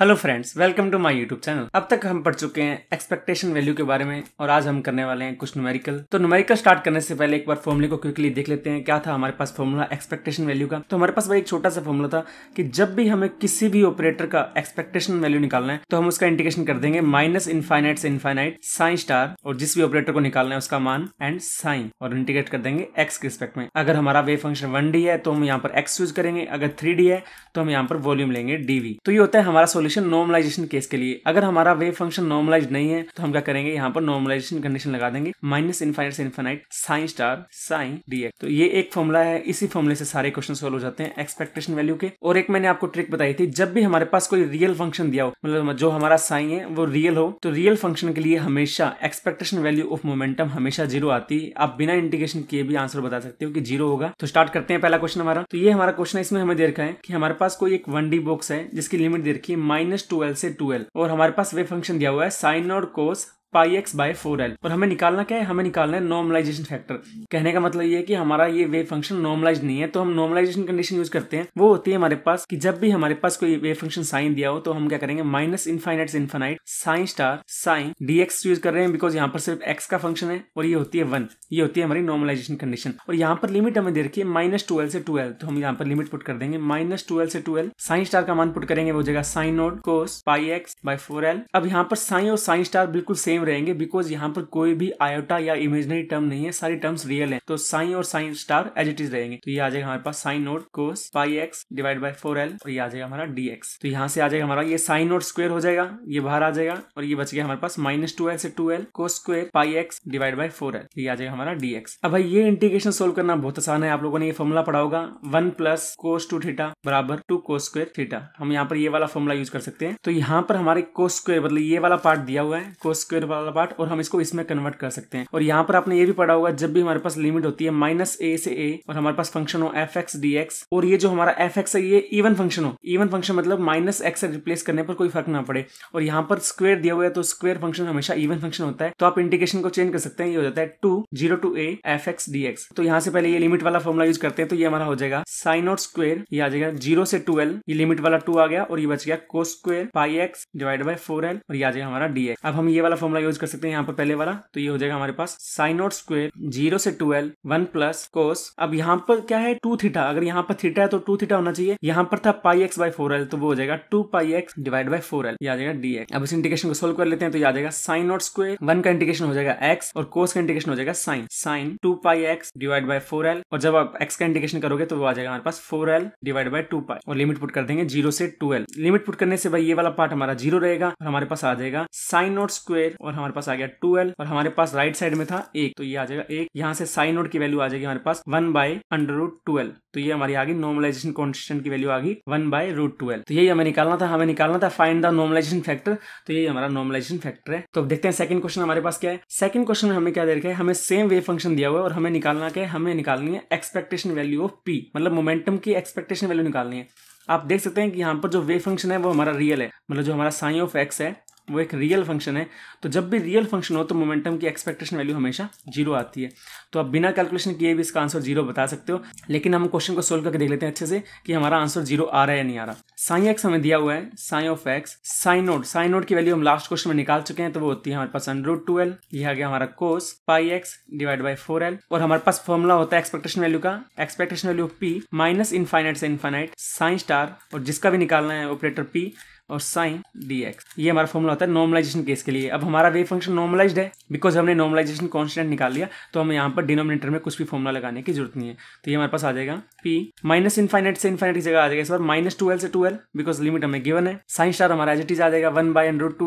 hello friends welcome to my YouTube channel अब तक हम पढ़ चुके हैं एक्सपेक्टेशन वैल्यू के बारे में और आज हम करने वाले हैं कुछ न्यूमेरिकल तो न्यूमेरिकल स्टार्ट करने से पहले एक बार फॉर्मूले को क्विकली देख लेते हैं क्या था हमारे पास फॉर्मूला एक्सपेक्टेशन वैल्यू का तो हमारे पास भाई एक छोटा सा फॉर्मूला था कि जब भी हमें किसी भी ऑपरेटर का एक्सपेक्टेशन वैल्यू निकालना है तो हम उसका इंडिकेशन कर देंगे माइनस इनफाइनाइट से इनफाइनाइट साइन स्टार और जिस भी ऑपरेटर को निकालना है उसका मान एंड साइन और इंटीग्रेट कर देंगे एक्स के रिस्पेक्ट में अगर हमारा वे फंक्शन वन है तो हम यहाँ पर एक्स यूज करेंगे अगर थ्री है तो हम यहाँ पर वॉल्यूम लेंगे डीवी तो ये होता है हमारा सोल्यूशन नॉर्मलाइजेशन केस के लिए अगर हमारा वेव फंक्शन नॉर्मलाइज नहीं है तो हम क्या करेंगे यहाँ पर नॉर्मलाइजेशन कंडीशन लगा देंगे माइनस इन्फाइनाइट से infinite psi star psi D तो ये एक फॉर्मुला है इसी फॉर्मुले से सारे क्वेश्चन सोल्व हो जाते हैं एक्सपेक्टेशन वैल्यू के और एक मैंने आपको ट्रिक बताई थी जब भी हमारे पास कोई रियल फंक्शन दिया हो मतलब जो हमारा साइन है वो रियल हो तो रियल फंक्शन के लिए हमेशा एक्सपेक्टेशन वैल्यू ऑफ मोमेंटम हमेशा जीरो आती है आप बिना इंडिकेशन किए भी आंसर बता सकते हो कि जीरो होगा तो स्टार्ट करते हैं पहला क्वेश्चन हमारा तो ये हमारा क्वेश्चन इसमें हमें दे रखा है कि हमारे पास कोई एक वन बॉक्स है जिसकी लिमिट दे रखी है माइनस ट्वेल्व से ट्वेल्व और हमारे पास वे फंक्शन दिया हुआ है साइन और cos pi X by four L और हमें निकालना क्या है हमें निकालना है नॉर्मलाइजेशन फैक्टर कहने का मतलब ये है कि हमारा ये वेव फंक्शन नॉर्मलाइज नहीं है तो हम नॉर्मलाइजेशन कंडीशन यूज करते हैं वो होती है हमारे पास कि जब भी हमारे पास कोई वेव फंक्शन साइन दिया हो तो हम क्या करेंगे minus infinite infinite psi star psi D use कर रहे हैं बिकॉज यहाँ पर सिर्फ एक्स का फंक्शन है और ये होती है वन ये होती है हमारी नॉर्मलाइजेशन कंडीशन और यहाँ पर लिमिट हमें दे रखी है माइनस ट्वेल्व से ट्वेल्व तो हम यहाँ पर लिमिट पुट कर देंगे माइनस ट्वेल्व से ट्वेल्व साइन स्टार का मान पुट करेंगे वो जगह psi naught cos pi X by four L अब यहाँ पर साइन और साइन स्टार बिल्कुल सेम रहेंगे बिकॉज यहाँ पर कोई भी आयोटा या इमेजनरी टर्म नहीं है सारी टर्म्स रियल है तो साइन और psi star as it is रहेंगे तो ये आ जाएगा हमारे पास psi naught cos pi X divide by four L और ये आ जाएगा हमारा डी एक्स तो यहाँ से आ जाएगा हमारा ये साइन नोट स्क्वेयर हो जाएगा ये बाहर आ जाएगा और ये बच गया हमारे पास माइनस टू एल से टू एल को square pi X divide by four L ये आ जाएगा हमारा डी एक्स अब भाई ये इंटीग्रेशन सोल्व करना बहुत आसान है आप लोगों ने ये फॉर्मुला पढ़ा होगा one plus cos two theta बराबर टू कोस स्क्वेयर थीटा हम यहाँ पर ये वाला फॉर्मुला यूज कर सकते हैं तो यहाँ पर हमारे कोस स्क्वेयर मतलब ये वाला पार्ट दिया हुआ है कोस स्क्वेयर लिमिट वाला पार्ट और हम इसको इसमें कन्वर्ट कर सकते हैं और यहाँ पर आपने ये भी पढ़ा होगा जब भी हमारे पास लिमिट होती है माइनस ए से ए और हमारे पास फंक्शन हो एफ एक्स डी एक्स और ये जो हमारा एफ एक्स है ये इवन फंक्शन हो इवन फंक्शन मतलब माइनस एक्स से रिप्लेस करने पर कोई फर्क ना पड़े और यहाँ पर स्क्वेयर दिया हुआ है तो स्क्वेयर फंक्शन हमेशा इवन फंक्शन होता है तो आप इंडिकेशन को चेंज कर सकते हैं ये हो जाता है two zero to A F X D X तो यहाँ से पहले ये लिमिट वाला फॉर्मुला यूज करते हैं तो ये हमारा हो जाएगा साइन और स्क्वेयर ये आ जाएगा जीरो से ट्वेल्व ये लिमिट वाला टू आ गया और ये बच गया को square pi X divide by four L और ये आ जाएगा हमारा डी एक्स अब हम ये वाला फॉर्मुला फॉर्मूला यूज कर सकते हैं यहाँ पर पहले वाला तो ये हो जाएगा हमारे पास साइन ऑट स्क्वेयर जीरो से ट्वेल्व वन प्लस कोस अब यहाँ पर क्या है टू थीटा अगर यहाँ पर थीटा है तो टू थीटा होना चाहिए यहाँ पर था pi X by four L तो वो हो जाएगा two pi X divide by four L ये डी एक्स अब इस इंडिकेशन को सोल्व कर लेते हैं तो ये आ जाएगा साइन ऑट स्क्वेयर वन का इंडिकेशन हो जाएगा एक्स और कोस का इंडिकेशन हो जाएगा sine sine two pi X divide by four L और जब आप एक्स का इंडिकेशन करोगे तो वो आ जाएगा हमारे पास four L divide by two pi और लिमिट पुट कर देंगे जीरो से ट्वेल्व लिमिट पुट करने से भाई ये वाला पार्ट हमारा जीरो रहेगा और हमारे पास आ जाएगा साइन नॉट स्क्वेयर और हमारे पास आ गया ट्वेल्व और हमारे पास राइट साइड में था एक तो ये आ जाएगा एक यहाँ से साइन नोट की वैल्यू आ जाएगी हमारे पास one by under root twelve तो ये हमारी आ गई नॉर्मलाइजेशन कॉन्स्टेंट की वैल्यू आ गई वन बाई रूट ट्वेल्व तो यही हमें निकालना था हमें निकालना था फाइंड द नॉर्मलाइजेशन फैक्टर तो यही हमारा नॉर्मलाइजेशन फैक्टर है तो देखते हैं सेकंड क्वेश्चन हमारे पास क्या है सेकंड क्वेश्चन में हमें क्या दे रखा है हमें सेम वे फंक्शन दिया हुआ है और हमें निकालना क्या है हमें निकालनी है एक्सपेक्टेशन वैल्यू ऑफ पी मतलब मोमेंटम की एक्सपेक्टेशन वैल्यू निकालनी है आप देख सकते हैं कि यहाँ पर जो वे फंक्शन है वो हमारा रियल है मतलब जो हमारा साइन ऑफ एक्स है वो एक रियल फंक्शन है तो जब भी रियल फंक्शन हो तो मोमेंटम की एक्सपेक्टेशन वैल्यू हमेशा जीरो आती है तो आप बिना कैलकुलेशन किए भी इसका आंसर जीरो बता सकते हो लेकिन हम क्वेश्चन को सोल्व करके देख लेते हैं अच्छे से कि हमारा आंसर जीरो आ रहा है या नहीं आ रहा साइन एक्स हमें दिया हुआ है psi of X psi naught naught की वैल्यू हम लास्ट क्वेश्चन में निकाल चुके हैं तो वो होती है हमारे पास रूट टू एल ये आ गया हमारा cos pi X divide by four L और हमारे पास फॉर्मुला होता है एक्सपेक्टेशन वैल्यू का expectation value P minus infinite से इनफाइनाइट साइन स्टार और जिसका भी निकालना है ऑपरेटर पी और साइन डी ये हमारा फॉर्मूला होता है नॉर्मलाइजेशन केस के लिए अब हमारा वे फंक्शन नॉर्मलाइज है बिकॉज हमने नॉर्मलाइजेशन कॉन्स्टेंट निकाल लिया तो हमें यहाँ पर डिनोमिनेटर में कुछ भी फॉर्मूला लगाने की जरूरत नहीं है तो ये हमारे पास आ जाएगा पी माइनस इनफाइनेट से इन्फाइनेट की जगह आ जाएगा इस बार माइनस टू से टू बिकॉज लिमिट हमें गिवन है साइन स्टार हमारा एज इट इज आ जाएगा one by and root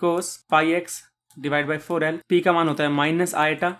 cos pi X divide by four L P का मान होता है minus iota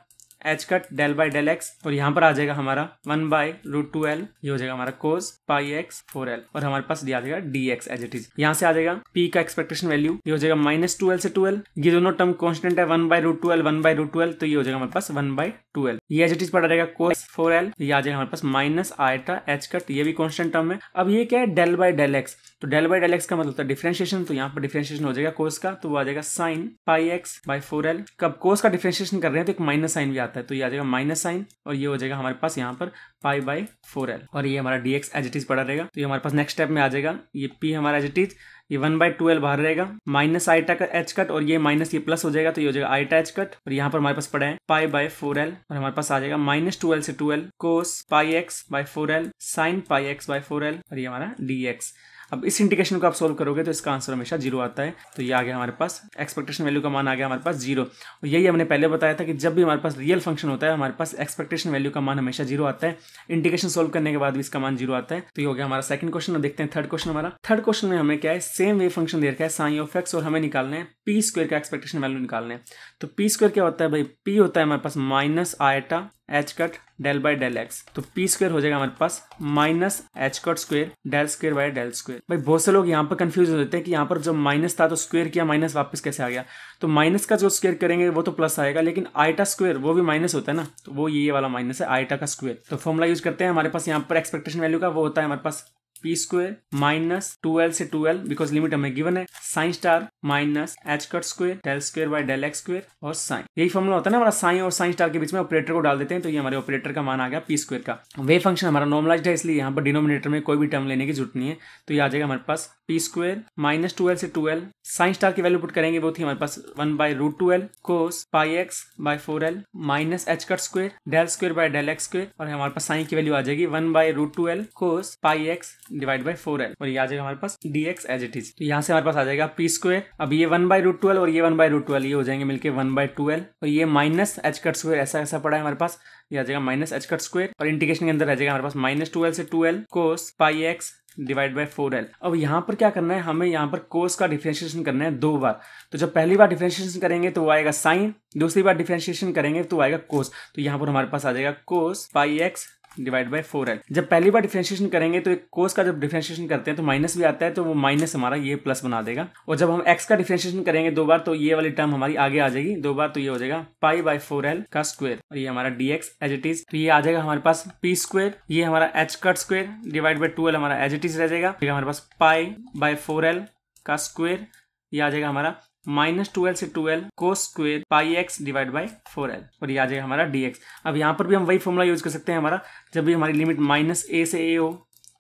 H cut del by del X और यहाँ पर आ जाएगा हमारा one by root two L ये हो जाएगा हमारा cos pi X four L और हमारे पास दिया जाएगा D X as it is यहाँ से आ जाएगा पी का एक्सपेक्टेशन वैल्यू ये हो जाएगा माइनस टू एल से टू एल ये दोनों टर्म कॉन्स्टेंट है one by root two L one by root two L तो ये हो जाएगा हमारे पास वन बाय टू एल ये एज इट इज पड़ा जाएगा कोस फोर एल ये आ जाएगा हमारे पास माइनस आयटा एच कट ये भी कॉन्स्टेंट टर्म है अब ये क्या है डेल बाई डेल एक्स तो डेल बाई डेल एक्स का मतलब डिफ्रेंशिएशन तो यहाँ पर डिफ्रेंशिएशन हो जाएगा कोस का तो वो आ जाएगा sine pi X by four L कब कोस का डिफ्रेंशिएशन कर रहे हैं तो एक माइनस साइन भी आता है आता है तो ये आ जाएगा माइनस साइन और ये हो जाएगा हमारे पास यहाँ पर पाई बाई फोर एल और ये हमारा डी एक्स एजिटिज पड़ा रहेगा तो ये हमारे पास नेक्स्ट स्टेप में आ जाएगा ये पी हमारा एजिटिज ये वन बाई टू एल बाहर रहेगा माइनस आई टा एच कट और ये माइनस ये प्लस हो जाएगा तो ये हो जाएगा आई टा एच कट और यहाँ पर हमारे पास पड़ा है पाई बाय फोर एल और हमारे पास आ जाएगा माइनस टू एल से two L cos pi X by four L sine pi X by four L और ये हमारा डी एक्स अब इस इंडिकेशन को आप सोल्व करोगे तो इसका आंसर हमेशा जीरो आता है तो ये आ गया हमारे पास एक्सपेक्टेशन वैल्यू का मान आ गया हमारे पास जीरो और यही हमने पहले बताया था कि जब भी हमारे पास रियल फंक्शन होता है हमारे पास एक्सपेक्टेशन वैल्यू का मान हमेशा जीरो आता है इंडिकेशन सोल्व करने के बाद भी इसका मान जीरो आता है तो ये हो गया हमारा सेकंड क्वेश्चन देखते हैं थर्ड क्वेश्चन हमारा थर्ड क्वेश्चन में हमें क्या है सेम वे फंक्शन दे रखा है साइन ऑफ एक्स और हमें निकालना है पी स्क्वेयर का एक्सपेक्टेशन वैल्यू निकालना है तो पी स्क्वेयर क्या होता है भाई पी होता है हमारे पास minus iota H cut del by del X तो पी स्क्र हो जाएगा हमारे पास minus H cut square del square by del square भाई बहुत से लोग यहाँ पर कंफ्यूज हो जाते हैं कि यहाँ पर जो माइनस था तो स्क्र किया माइनस वापस कैसे आ गया तो माइनस का जो स्क्र करेंगे वो तो प्लस आएगा लेकिन आइटा स्क्र वो भी माइनस होता है ना तो वो ये वाला माइनस है आइटा का स्क्वायर तो फॉर्मुला यूज करते हैं हमारे पास यहाँ पर एक्सपेक्टेशन वैल्यू का वो होता है हमारे पास P square minus two L से टू एल बिकॉज लिमिट हमें गिवन है psi star minus H cut square del square by del X square और साइन यही फॉर्मुला होता है ना हमारा साइन और साइन स्टार के बीच में ऑपरेटर को डाल देते हैं तो ये हमारे ऑपरेटर का मान आ गया पी स्क्वेयर का वे फंक्शन हमारा नॉर्मलाइज है इसलिए यहाँ पर डिनोमिनेटर में कोई भी टर्म लेने की जरूरत नहीं है तो ये आ जाएगा हमारे पास P square minus two L से टू एल साइन स्टार की वैल्यू पुट करेंगे वो थी हमारे पास one by root two L cos pi X by four L minus H cut square del square by del X square और हमारे पास साइन की वैल्यू आ जाएगी one by root two L cos pi X divide by four L और ये आ जाएगा हमारे पास D X as it is तो यहाँ से हमारे पास आ जाएगा पी स्क्वेयर अब ये वन बाई रूट ट्वेल्व और ये वन बाई रूट ट्वेल्व ये हो जाएंगे मिलकर वन बाई ट्वेल्व और ये माइनस एच कट स्क्वायर ऐसा ऐसा पड़ा है हमारे पास ये आ जाएगा माइनस एच कट स्क्वायर और इंटीग्रेशन के अंदर आ जाएगा हमारे पास माइनस ट्वेल्व से twelve cos pi X divide by four L अब यहाँ पर क्या करना है हमें यहाँ पर कोस का डिफ्रेंशिएशन करना है दो बार तो जब पहली बार डिफ्रेंशिएशन करेंगे तो वो आएगा साइन दूसरी बार डिफ्रेंशिएशन करेंगे तो आएगा कोस तो यहाँ पर हमारे पास आ जाएगा cos pi X divide by four L जब पहली बार डिफ्रेंशिएशन करेंगे तो एक कोस का जब डिफ्रेंशिएशन करते हैं तो माइनस भी आता है तो वो माइनस हमारा ये प्लस बना देगा और जब हम एक्स का डिफ्रेंशिएशन करेंगे दो बार तो ये वाली टर्म हमारी आगे आ जाएगी दो बार तो ये हो जाएगा पाई बाई फोर एल का स्क्वेयर और ये हमारा D X as it is तो ये आ जाएगा हमारे पास पी स्क्वेयर ये हमारा H cut square divide by two L हमारा एज इट इज रह जाएगा हमारे पास पाई बाई फोर एल का स्क्वेयर ये आ जाएगा हमारा माइनस ट्वेल्व से ट्वेल्व को square pi X divide by four L और ये आ जाएगा हमारा डी एक्स अब यहाँ पर भी हम वही फॉर्मूला यूज कर सकते हैं हमारा जब भी हमारी लिमिट माइनस ए से ए हो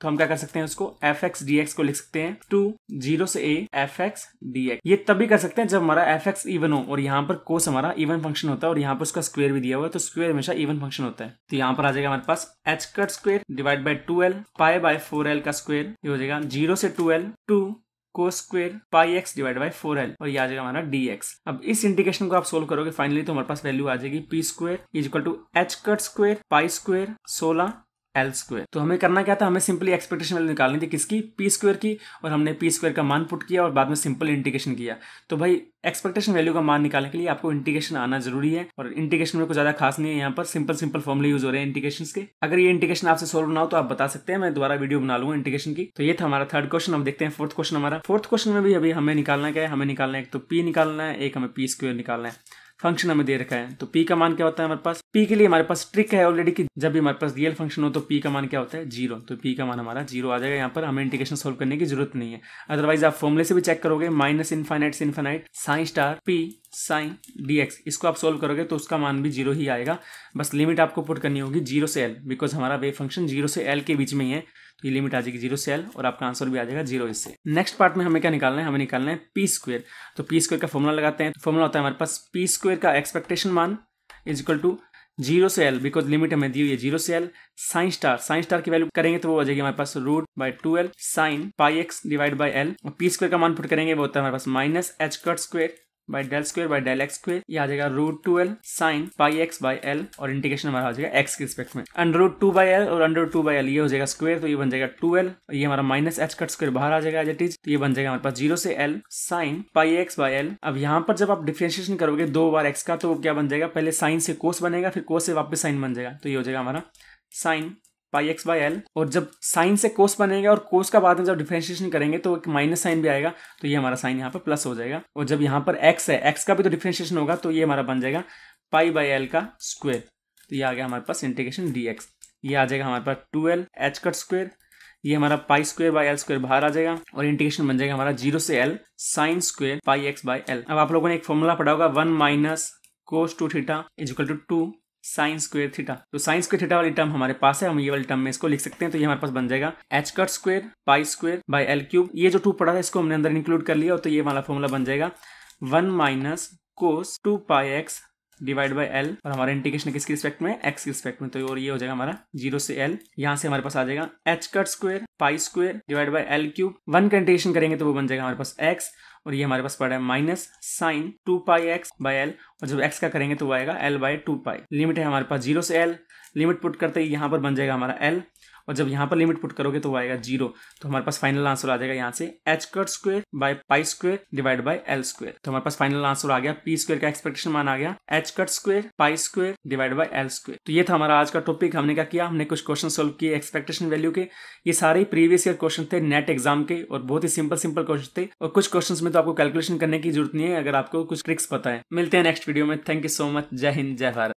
तो हम क्या कर सकते हैं उसको एफ एक्स डी एक्स को लिख सकते हैं टू जीरो से A F X D X ये तभी कर सकते हैं जब हमारा एफ एक्स इवन हो और यहाँ पर कोस हमारा इवन फंक्शन होता है और यहाँ पर उसका स्क्वेयर भी दिया हुआ है तो स्क्वेयर हमेशा इवन फंक्शन होता है तो यहाँ पर आ जाएगा हमारे पास H cut square divide by two L pi by four L का स्क्वेयर ये हो जाएगा जीरो से टू टू को square pi X divide by four L और ये आ जाएगा हमारा डी एक्स अब इस इंडिकेशन को आप सोल्व करोगे फाइनली तो हमारे पास वैल्यू आ जाएगी P square is equal to H cut square pi square सोलह एल स्क्वेयर तो हमें करना क्या था हमें सिंपली एक्सपेक्टेशन वैल्यू निकालनी थी किसकी पी स्क्वेयर की और हमने पी स्क्वेयर का मान पुट किया और बाद में सिंपल इंटीग्रेशन किया तो भाई एक्सपेक्टेशन वैल्यू का मान निकालने के लिए आपको इंटीग्रेशन आना जरूरी है और इंटीग्रेशन में कुछ ज्यादा खास नहीं है यहाँ पर सिंपल सिंपल फॉर्मुले यूज हो रहे हैं इंटीग्रेशन के अगर ये इंटीग्रेशन आपसे सोल्व ना हो तो आप बता सकते हैं मैं दोबारा वीडियो बना लूंगा इंटीग्रेशन की तो ये था हमारा थर्ड क्वेश्चन अब देखते हैं फोर्थ क्वेश्चन हमारा फोर्थ क्वेश्चन में भी अभी हमें निकालना क्या है हमें निकालना है एक तो पी निकालना है एक हमें पी स्क्वेयर निकालना है फंक्शन हमें दे रखा है तो पी का मान क्या होता है हमारे पास पी के लिए हमारे पास ट्रिक है ऑलरेडी कि जब भी हमारे पास रियल फंक्शन हो तो पी का मान क्या होता है जीरो तो पी का मान हमारा जीरो आ जाएगा यहाँ पर हमें इंटीग्रेशन सोल्व करने की जरूरत नहीं है अदरवाइज आप फॉर्मुले से भी चेक करोगे माइनस इन्फाइनाइट से infinite psi star P psi X इसको आप सोल्व करोगे तो उसका मान भी जीरो ही आएगा बस लिमिट आपको पुट करनी होगी जीरो से एल बिकॉज हमारा वे फंक्शन जीरो से एल के बीच में ही है तो ये लिमिट आ जाएगी जीरो से एल और आपका आंसर भी आ जाएगा जीरो इससे नेक्स्ट पार्ट में हमें क्या निकालना है हमें निकालना है पी स्क्वेयर तो पी स्क्वेयर का फॉर्मूला लगाते हैं तो फॉर्मूला होता है हमारे पास पी स्क्वेयर का एक्सपेक्टेशन मान इज इक्वल टू जीरो से एल बिकॉज लिमिट हमें दी हुई है जीरो से L psi star psi star की वैल्यू करेंगे तो वो आ जाएगी हमारे पास root by two L sine pi X divide by L और पी स्क्वायर का मान पुट करेंगे वो होता है हमारे पास minus H cut square by del square by del X square ये आ जाएगा root two L sine pi X by L और इंटीग्रेशन हमारा हो जाएगा एक्स के रिस्पेक्ट में under root two by L और under root two by L ये हो जाएगा स्क्वेयर तो ये बन जाएगा टू एल और ये हमारा माइनस एच कट स्क्र बाहर आ जाएगा एज इट इज तो ये बन जाएगा हमारे पास जीरो से L sine pi X by L अब यहाँ पर जब आप डिफ्रेंशिएशन करोगे दो बार एक्स का तो क्या बन जाएगा पहले साइन से कोस बनेगा फिर कोस से वापस साइन बन जाएगा तो ये हो जाएगा हमारा sine pi X by L और जब साइन से कोस बनेगा और कोस का बाद में जब डिफ्रेंशिएशन करेंगे तो एक माइनस साइन भी आएगा तो ये हमारा साइन यहाँ पर प्लस हो जाएगा और जब यहाँ पर एक्स है एक्स का भी तो डिफ्रेंशिएशन होगा तो ये हमारा बन जाएगा पाई बाई एल का स्क्वेयर तो ये आ गया हमारे पास इंटीग्रेशन डी एक्स ये आ जाएगा हमारे पास two L H cut square ये हमारा pi square by L square बाहर आ जाएगा और इंटीग्रेशन बन जाएगा हमारा जीरो से L sine square pi X by L अब आप लोगों ने एक फॉर्मूला पढ़ा होगा one minus cos two theta is equal to two sine square theta तो साइन स्क्वेयर थीटा वाली टर्म हमारे पास है हम ये वाली टर्म में इसको लिख सकते हैं तो ये हमारे पास बन जाएगा H cut square pi square by L cube ये जो टू पड़ा था इसको हमने अंदर इंक्लूड कर लिया तो ये वाला फॉर्मूला बन जाएगा one minus cos two pi X divide by L और हमारा इंटीग्रेशन किसके रिस्पेक्ट में एक्स के रिस्पेक्ट में तो और ये हो जाएगा हमारा जीरो से एल यहाँ से हमारे पास आ जाएगा H cut square pi square divide by L cube one का इंटीग्रेशन करेंगे तो वो बन जाएगा हमारे पास एक्स और ये हमारे पास पड़ा है minus sine two pi X by L और जब एक्स का करेंगे तो वो आएगा L by two pi limit है हमारे पास जीरो से एल लिमिट पुट करते ही यहाँ पर बन जाएगा हमारा एल और जब यहाँ पर लिमिट पुट करोगे तो वो आएगा जीरो तो हमारे पास फाइनल आंसर आ जाएगा यहाँ से H cut square by pi square divide by L square तो हमारे पास फाइनल आंसर आ गया पी स्क्र का एक्सपेक्टेशन मान आ गया H cut square pi square divide by L square तो ये था हमारा आज का टॉपिक हमने क्या किया हमने कुछ क्वेश्चन सोल्व किए एक्सपेक्टेशन वैल्यू के ये सारे प्रीवियस ईयर क्वेश्चन थे नेट एग्जाम के और बहुत ही सिंपल सिंपल क्वेश्चन थे और कुछ क्वेश्चन में तो आपको कैलकुलेशन करने की जरूरत नहीं है अगर आपको कुछ ट्रिक्स पता है मिलते हैं नेक्स्ट वीडियो में थैंक यू सो मच जय हिंद जय भारत